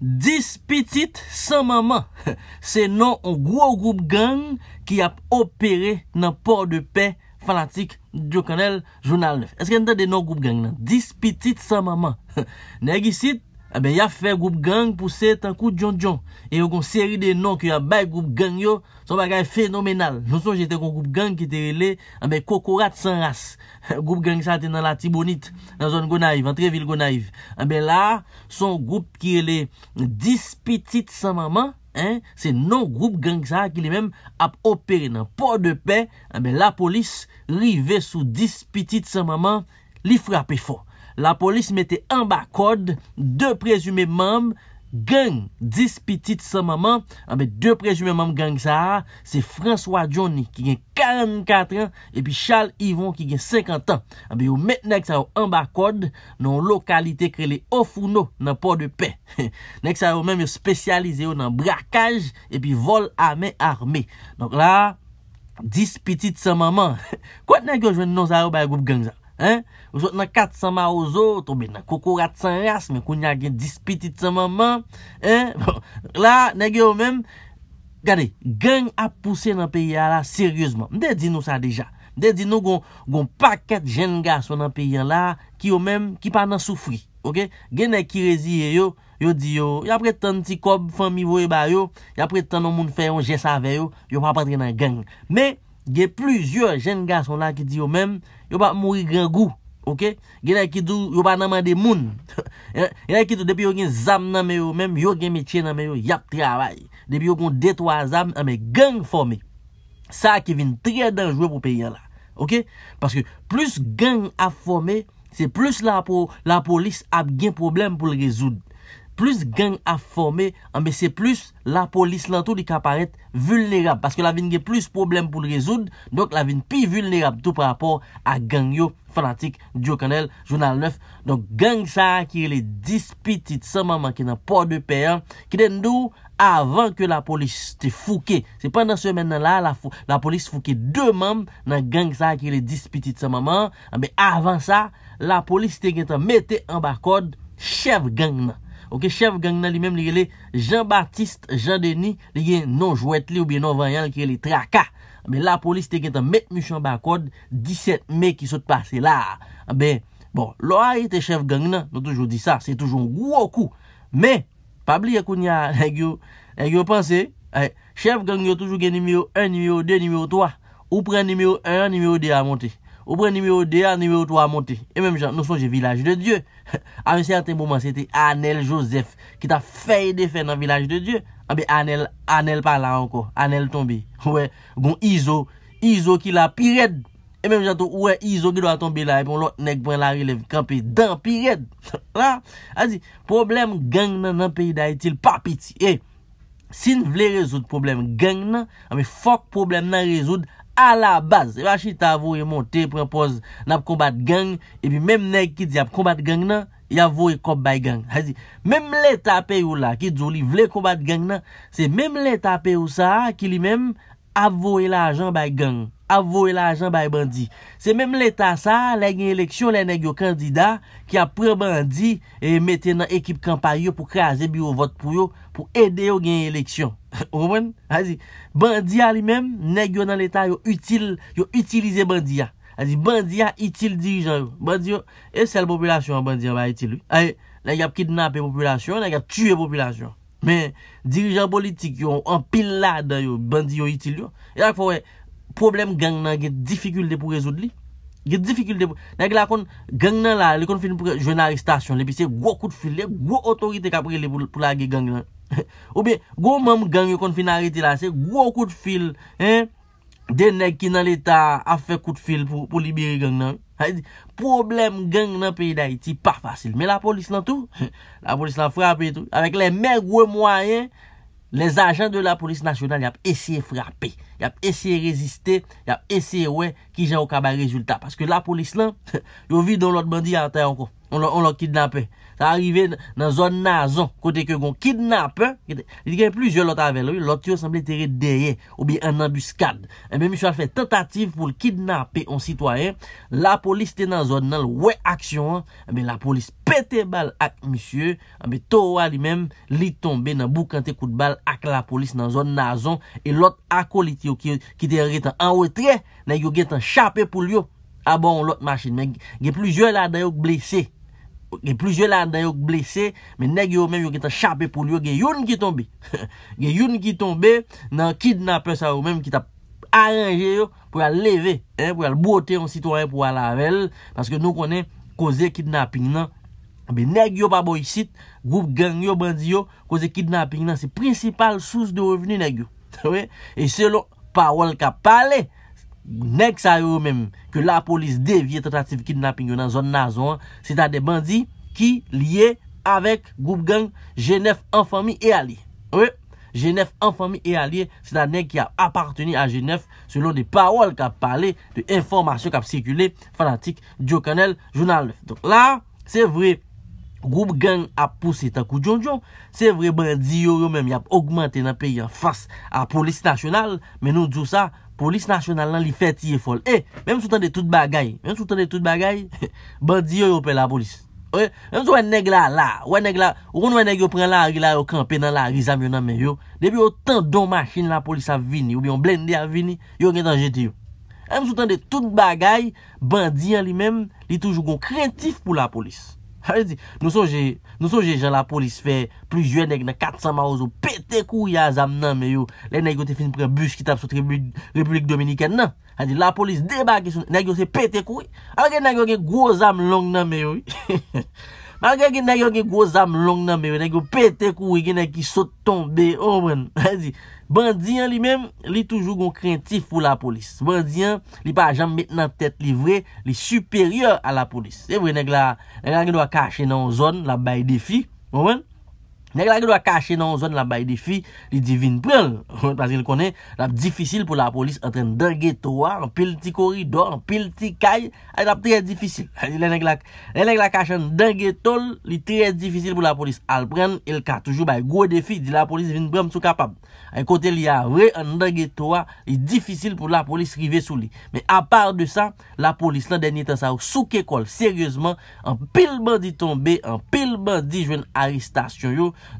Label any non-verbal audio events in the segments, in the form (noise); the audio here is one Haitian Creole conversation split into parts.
Dispitit san mama Se (laughs) nan ou gwo ou goup gang Ki ap opere nan port de pe Fanatik Diyo kanel jounal 9 Eske anta de nou goup gang nan Dispitit san mama (laughs) Negisit Ah ya fe group gang pou se tankou djon djon E yo kon seri de non ki yo bay group gang yo Son bagay fenomenal Jonson jete kon group gang ki te rele ah Kokorat san ras (laughs) Group gang sa te nan la Tibonit Nan zon Gonaiv, an tre vil Gonaiv ah La son group ki rele Dispitit san maman Se non group gang sa ki li men Ape opere nan port de pe La polis rive sou Dispitit san maman Li frape fok la polis mette an bak kod, de prezume mam, gen dispiti tsa maman, anbe de prezume mam gen gisa a, se François Johnny ki gen 44 an, epi Charles Yvon ki gen 50 an, anbe yo mette nek sa yo an bak kod, non lokalite krele ofouno nan po de pe, nek sa yo men yo spesyalize yo nan brakaj, epi vol ame arme, nan la dispiti tsa maman, kwa ten ek yo jwen nou zaro baye goup gen gisa a? Ou sot nan kat san ma ou zot, ou men nan koko rat san ras, men koun ya gen dispiti tan manman. La, ne gen yo men, gade, gen a puse nan peyi a la, seryosman. Mde di nou sa deja. Mde di nou gon paket jen ga son nan peyi a la, ki yo men, ki pa nan soufri. Gen ne ki reziye yo, yo di yo, yo apre tan ti kob, fami vo e ba yo, yo apre tan nou moun feyon, je sa veyo, yo pa patre nan gen. Men, gen plusieurs jen ga son la ki di yo men. Yo pa mouri gen gou, ok? Gen a kidou, yo pa nanman de moun. (laughs) Eh, gen a kidou, depi yo gen zam nanme yo, menm yo gen metye nanme yo, yap trabay. Depi yo kon detwa zam, ame gen formi. Sa ki vin tre danjwe pou peye la, ok? Paske plus gen a formi, se plus la polis ap gen problem pou le rezoud. Plus gang a formé, anbe se plus la polis lantou di ka paret vulnerab. Paske la vin gen plus problem pou l rezoud, donk la vin pi vulnerab tout prapò a gang yo fanatik Diokanel, Jounal 9. Donk gang sa ki rele dispiti tsa maman ki nan po de peyan, ki den nou avan ke la polis te fouke. Se pandan semen nan la, la polis fouke de mame nan gang sa ki rele dispiti tsa maman. Anbe ah, avan sa, la polis te gen tan mette an bakod chev gang nan. Ou ke chev gang nan li menm li gele Jean-Baptiste, Jean Denis, li gele non-jouet li ou biye non-vanyan li gele li traka. Ame la polis teke ta met mi chan bakod, 17 mek ki sot pase la. Ame, bon, lo a yete chev gang nan, nou toujou di sa, se toujou wou wou kou. Men, pa bli akoun ya, e gyo, e gyo panse, e, chev gang yo toujou gen nimeyo 1, nimeyo 2, nimeyo 3. Ou pren nimeyo 1, nimeyo 2 a monte. Ou pren nimeyo 2, nimeyo 3 a monte. E menm jan, nou sonje vilaj de Diyo. A mi serte mouman se te Anel Joseph Ki ta fey defen nan Vilaj de Dieu Anbe ah, Anel, Anel pa la anko Anel tonbi, ouwe Gon Izo, Izo ki la pired E menm jato ouwe Izo ge do a tonbi la E pon lot nek pren la rilev Kampi dan pired Azi, (laughs) problem geng nan nan peri da itil Pa piti, e eh, Sin vle rezoud problem geng nan A ah, mi fok problem nan rezoud A la baz, wache ta vowe monte prepoz na pkombat gang, epi mem nek ki di apkombat gang nan, ya vowe kop bay gang. Hazi, mem le tape yo la ki djou li vwe kombat gang nan, se mem le tape yo sa ki li mem apvowe la ajan bay gang. avowe la ajan bay bandi. Se menm l'Etat sa, la gen l'eleksyon, la neg yo kandida ki ap pre bandi e mette nan ekip kampay yo pou kaze bi yo vot pou yo pou ede yo gen l'eleksyon. Ouwen? Azi, bandi a li menm, neg yo nan l'Etat yo utile, yo utilize bandi a. Azi, bandi a itile dirijan yo. Bandi yo, e sel populasyon bandi a bay itile yo. Aye, la yap kidnap e populasyon, la yap tue populasyon. Men, dirijan politik yo, an pil la dan yo, bandi yo itile yo. E ak fowe, problem gang nan gen difikil de pou rezoud li gen difikil de pou nan gen nan la, le kon fin pou genaristasyon le pi se gwo kout fil, le gwo otorite kapre le pou la gen gang nan (laughs) ou be, gwo mam gang yo kon fin nare ti la, se gwo kout fil den nek ki nan l'Etat a fe kout fil pou libiri gang nan problem gang nan pi di pa fasil, me la polis nan tou (laughs) la polis nan frapi tou avek le merwe mwayen Les ajan de la polis nasyonal y ap esye frape, y ap esye reziste, y ap esye we ki jan wakaba rezultat. Paske la polis lan, (laughs) yo vi don lot bandi an tay an kon. On lò kidnapè. Sa arrive nan zon nazon. Kote ke gon kidnapè. Eh eh li gen plizye lòt avel. Lòt yon sanble tere deye. Ou bi anan buskad. Ebe misyo al fè tentative pou l'kidnapè on sitwayen. La polis te nan zon nan lwe aksyon. Ebe la polis pete bal ak misyo. Ebe towa li men li tombe nan boukante kout bal ak la polis nan zon nazon. E lòt akoliti yo ki te re tan anwetre. Nan yo gen tan chapè pou lyo. Abon ah lòt masin. Men gen plizye lòt avel blesey. Gè yon ki tombe nan kidnapper sa ou menm ki ta aranje yo pou yal leve, pou yal bote yon sitwoyen pou yal avel. Paske nou konen koze kidnapping nan. Gè yon ki tombe nan kidnapper sa ou menm ki ta aranje yo pou yal leve, pou yal bote yon sitwoyen pou yal avel. Nèk sa yo mèm Ke la polis devye tentative kidnapping yo nan zon nazon Se ta de bandi Ki liye avèk Goup gang G9 en fami e alè G9 en fami e alè Se ta nèk ki ap aparteni a G9 Selon de parol kap pale De informasyon kap sekule Fanatik Diokanel Jounal Donk la Se vre Goup gang ap pouse takou djon djon Se vre bandi yo yo menm yap Augmente nan peyi an fars A polis nasyonal Men nou djou sa Polis nasyonal nan li feti ye fol E, menm sou tan de tout bagay Menm sou tan de tout bagay (laughs) Bandi yo yo pe la polis Menm sou wè neg la la Wè neg la Wè neg yo pren la ari la Yo kampe nan la ari zam yo nan men yo Depi yo tan don machine la polis a vini Ou biyon blendi a vini Yo gen tan jeti yo Menm sou tan de tout bagay Bandi yo li menm Li toujou kon krentif pou la polis Nou son jè jè la polis fè Plus jwè nèk na 400 maouz ou Pète kou ya zam nan me yo Lè nèk yo te fin prebush ki tap sou Republik Dominikè nan La polis debagè sou nèk yo se pète kou Alè nèk yo gen gwo zam long nan me yo (laughs) Mwen gen gen nage gen gwo zam long nan be, mwen gen gen pete kou, gen gen gen ki sot tombe, ouwen, oh, bandyan li men, li toujou gon krentif ou la polis, bandyan, li pa a jan mwen nan tet livre, li superior a la polis, e mwen gen gen do a kache nan zon, la bay defi, ouwen, oh, Nèk lak yo do a kache nan zon la bay defi Li divin pren (laughs) Paske li konen Lap difisil pou la polis Antren denge towa An pil ti koridor An pil ti kay A li lap triye difisil Lè (laughs) nèk lak Lè nèk lak kache an denge tol Li triye difisil pou la polis Al pren Il ka toujou bay Gwe defi Di la polis divin pren Sou kapab A y kote li a vre An denge towa Li difisil pou la polis Rivè sou li Me apar de sa La polis lan denye tan sa ou Sou ke kol Seryozman An pil ban di tombe An pil ban di jwen Aristasy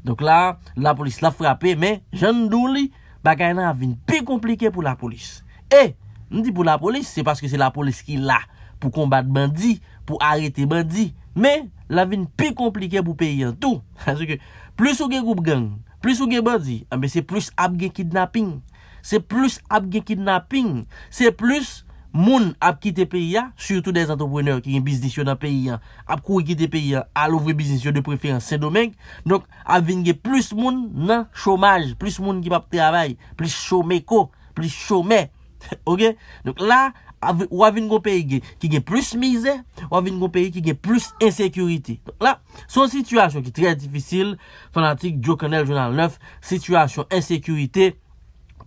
Donk la, la polis la frape, men, jan dou li, baka yon avin pi komplike pou la polis. E, n di pou la polis, se paske se la polis ki la pou kombat bandi, pou arete bandi. Men, la vin pi komplike pou peyi an tou. Anse (laughs) ke, plus ou gen koup gang, plus ou gen bandi, anbe ah, se plus ap gen kidnapping. Se plus ap gen kidnapping, se plus... Moun ap kite peyi ya, surtout des entreprener ki gen biznis yo nan peyi ya, ap kouye kite peyi ya, al ouvre biznis yo de preferans, se domeng. Donk, ap vinge plus moun nan chomaj, plus moun ki pap trabay, plus chomeko, plus chome. (laughs) Ok, donk la, wavine kon peyi ge, ki gen plus mize, wavine kon peyi ge, ki gen plus esekurite. Donk la, son situasyon ki trey difisil, fanatik Joe Connell, jounal 9, situasyon esekurite,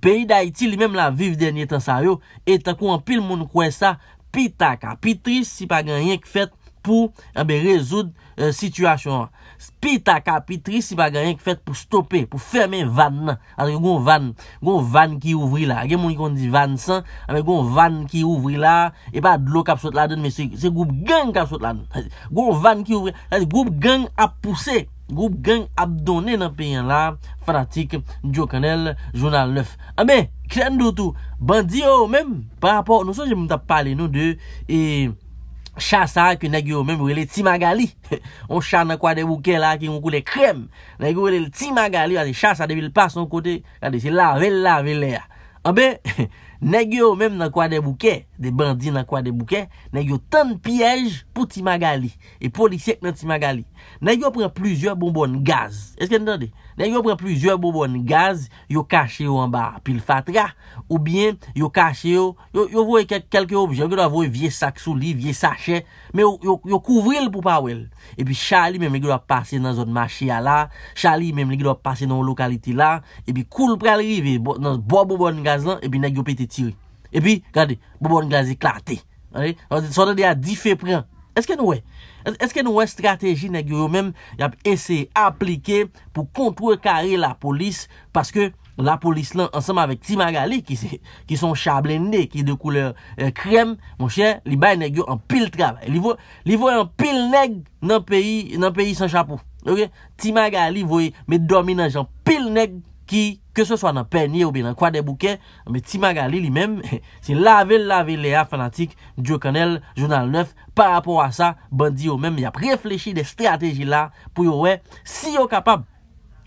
peyi da iti li menm la viv denye tan sa yo etan kou an pil moun kwen sa pi taka, pi tris si pa gen yen ki fet pou abe eh rezoud eh, situasyon an pi taka, pi tris si pa gen yen ki fet pou stope pou ferme van nan an gen moun yon van ki ouvri la gen moun yon van ki ouvri la e pa dlo kap sot la den se group gen kap sot la group gen ap puse Goup gen apdone nan peyan la, fratik, Djo Kanel, Jounal 9. Ame, kren do tou, bandi yo ou men, pa rapor, nou son jem mta pale nou de, e, chasa ke negyo ou men, wile timagali. (laughs) On chan na kwa de wouke la, ki mwou kou de krem. Negyo wile timagali, vade chasa devil pas son kote, vade se lavel lavel le ya. Ame, he, Negyo menm nan kwa de bouke, de bandi nan kwa de bouke, negyo tan piyej pou ti magali. E polisek nan ti magali. Negyo pren plizye bonbon gaz. Eske ndande? Negyo pren plizye bonbon gaz, yo kache yo an ba pil fatra. Ou bien, yo kache yo, yo voye kelke obje, yo voye vie sak sou li, vie sache. Me yo kouvril pou pawel. E pi Charlie menm negyo do ap pase nan zon machia la. Charlie menm negyo do ap pase nan lokaliti la. E pi koul prelrive nan bo bonbon gaz lan, e pi negyo peteti. tiwi. E pi, gade, bobon glase klate. Sotan di a di fe pren. Eske nou we? Eske nou we strategi negyo ou men yap ese aplike pou kontwe kare la polis, paske la polis lan ansam avek tima gali ki son chablende, ki de koule krem, euh, mon chien, li bay negyo an pil trabay. Li voy an pil neg nan peyi san chapou. Ok? Tima gali voy me domi nan jan pil neg Ki, ke se swa nan penye ou be nan kwa de bouke, me ti magali li men, (laughs) se lave lave le a fanatik, Joe Connell, Jounal 9, pa rapon a sa, bandi yo men, mi ap reflechi de strategi la, pou yo we, si yo kapab,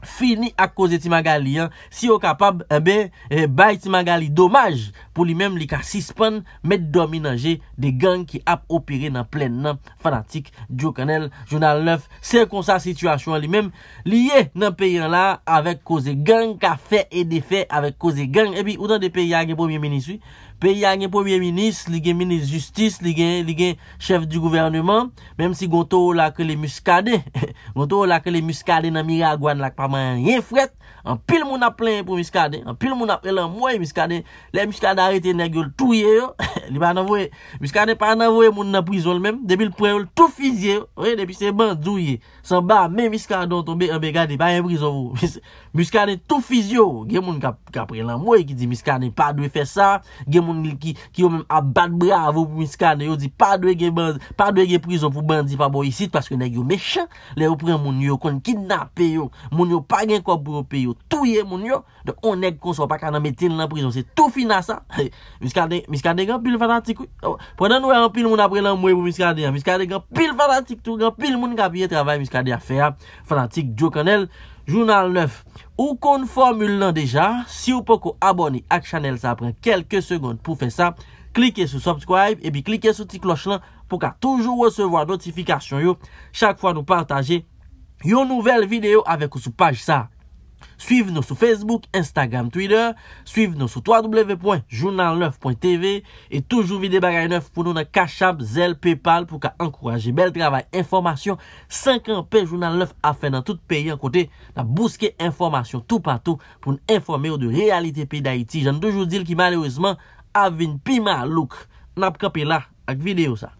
Fini ak koze ti maga li an Si yo kapab, ebe, eh eh, bay ti maga li Domaj pou li menm li ka sispon Met dominanje de gang ki ap opire nan plen nan Fanatik, Djo Kanel, Jounal 9 Sekonsa situasyon li menm Liye nan peyen la avèk koze gang Ka fe e defè avèk koze gang Ebi, ou dan de peyen yage pou mi meniswi be yanyen pwoye minis, li gen minis justis, li gen chef di gouvernement, mem si gonto ou la ke le muskade, (laughs) gonto ou la ke le muskade nan miragwan lak pa man yen fwet, an pil moun ap plen pou muskade, an pil moun ap relan mwoye muskade, le muskade arete negyo l touye yo, (laughs) li ban avoye, muskade pan avoye moun nan prizo l mem, debil preyo l toufizye yo, depil se ban zouye, san ba, me muskade an tombe, an be gade, bayen prizo vou, (laughs) muskade toufizye yo, gen moun kaprelan mwoye ki di muskade pa dwe fe sa, gen m ki yo men a bat bravo pou miskade, yo di pa dwege prizon pou bandi pa bo yisit, paske neg yo mechan, le yo pren moun yo kon kidnap yo, moun yo pa gen kwa bouro pe yo, touye moun yo, de on neg kon so pa kanan metin nan prizon, se tou fina sa, miskade gen pil fanatik, oh, pou an nou an pil moun apre nan mouye pou miskade, miskade gen pil fanatik tou, gen pil moun kapye travay, miskade a fea, fanatik, jo kanel, Jounal 9, ou kon formule nan deja, si ou poko abone ak chanel sa apren kelke segonde pou fe sa, klike sou subscribe e bi klike sou ti kloche lan pou ka toujou recevo a notifikasyon yo, chak fwa nou partaje yo nouvel video avek ou sou page sa. Suiv nou sou Facebook, Instagram, Twitter, suiv nou sou www.journalneuf.tv E toujou vide bagay neuf pou nou nan kachap, zel, paypal pou ka ankouraje bel trabay, informasyon 50p Journal Neuf afe nan tout peyi an kote nan bouske informasyon tout patou pou nou informe ou de realite peyi d'Haiti Jan toujou dil ki malerouzman avin pima louk nan pkape la ak videyo sa